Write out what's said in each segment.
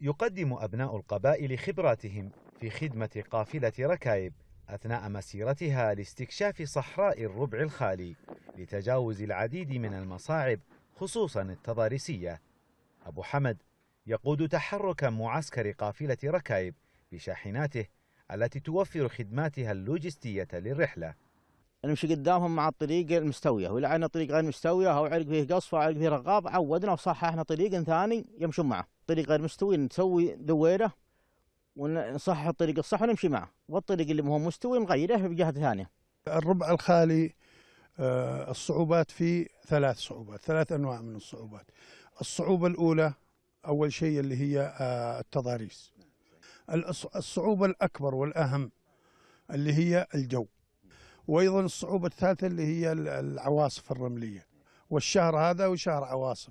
يقدم أبناء القبائل خبراتهم في خدمة قافلة ركائب أثناء مسيرتها لاستكشاف صحراء الربع الخالي لتجاوز العديد من المصاعب خصوصا التضاريسية أبو حمد يقود تحرك معسكر قافلة ركائب بشاحناته التي توفر خدماتها اللوجستية للرحلة نمشي قدامهم مع الطريق المستوية ولعنا طريق غير مستوية أو عرق فيه قصف أو عرق فيه رغاب عودنا وصححنا طريق ثاني يمشون معه الطريق غير مستوي نسوي دويره ونصحح الطريق الصح ونمشي معه والطريق اللي مو هو مستوي نغيره بجهه ثانيه الربع الخالي آه، الصعوبات فيه ثلاث صعوبات ثلاث انواع من الصعوبات الصعوبه الاولى اول شيء اللي هي آه، التضاريس الصعوبه الاكبر والاهم اللي هي الجو وايضا الصعوبه الثالثه اللي هي العواصف الرمليه والشهر هذا وشهر عواصف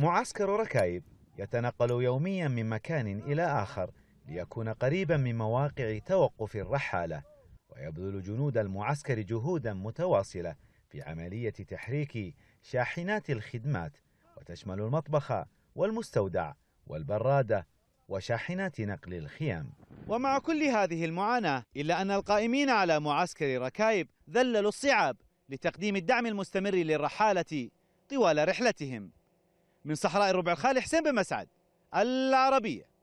معسكر ركايب يتنقل يوميا من مكان إلى آخر ليكون قريبا من مواقع توقف الرحالة ويبذل جنود المعسكر جهودا متواصلة في عملية تحريك شاحنات الخدمات وتشمل المطبخ والمستودع والبرادة وشاحنات نقل الخيام ومع كل هذه المعاناة إلا أن القائمين على معسكر ركايب ذللوا الصعاب لتقديم الدعم المستمر للرحالة طوال رحلتهم من صحراء الربع الخالي حسين بن مسعد العربية